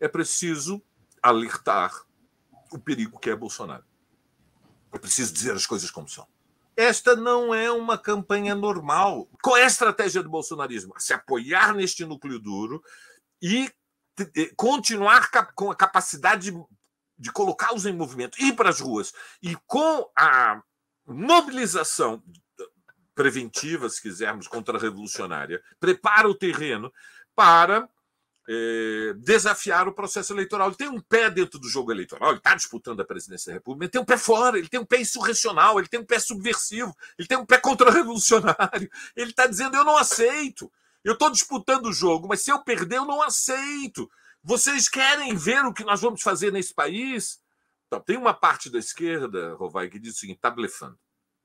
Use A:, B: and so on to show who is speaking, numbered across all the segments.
A: é preciso alertar o perigo que é Bolsonaro. É preciso dizer as coisas como são. Esta não é uma campanha normal. Qual é a estratégia do bolsonarismo? Se apoiar neste núcleo duro e continuar com a capacidade de, de colocá-los em movimento, ir para as ruas. E com a mobilização preventiva, se quisermos, contra-revolucionária, prepara o terreno para é, desafiar o processo eleitoral. Ele tem um pé dentro do jogo eleitoral, ele está disputando a presidência da República, ele tem um pé fora, ele tem um pé insurrecional, ele tem um pé subversivo, ele tem um pé contra-revolucionário. Ele está dizendo: eu não aceito, eu estou disputando o jogo, mas se eu perder, eu não aceito. Vocês querem ver o que nós vamos fazer nesse país? Então, tem uma parte da esquerda, Rovai, que diz o seguinte: está blefando.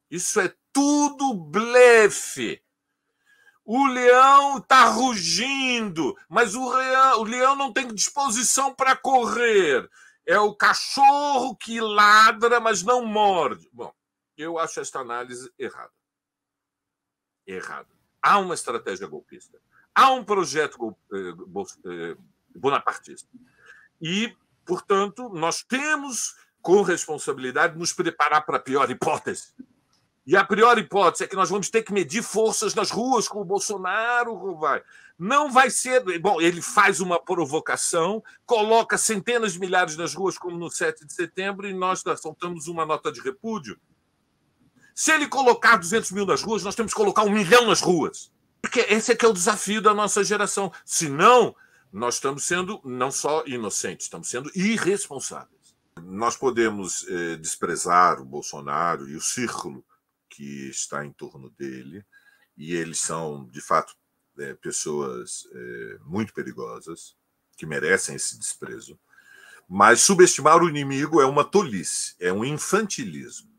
A: Isso é tudo blefe. O leão está rugindo, mas o leão, o leão não tem disposição para correr. É o cachorro que ladra, mas não morde. Bom, eu acho esta análise errada. Errada. Há uma estratégia golpista. Há um projeto eh, eh, bonapartista. E, portanto, nós temos com responsabilidade nos preparar para a pior hipótese. E a pior hipótese é que nós vamos ter que medir forças nas ruas com o Bolsonaro. Vai. Não vai ser. Bom, ele faz uma provocação, coloca centenas de milhares nas ruas, como no 7 de setembro, e nós soltamos uma nota de repúdio. Se ele colocar 200 mil nas ruas, nós temos que colocar um milhão nas ruas. Porque esse é que é o desafio da nossa geração. Senão, nós estamos sendo não só inocentes, estamos sendo irresponsáveis.
B: Nós podemos eh, desprezar o Bolsonaro e o círculo que está em torno dele, e eles são, de fato, é, pessoas é, muito perigosas, que merecem esse desprezo. Mas subestimar o inimigo é uma tolice, é um infantilismo.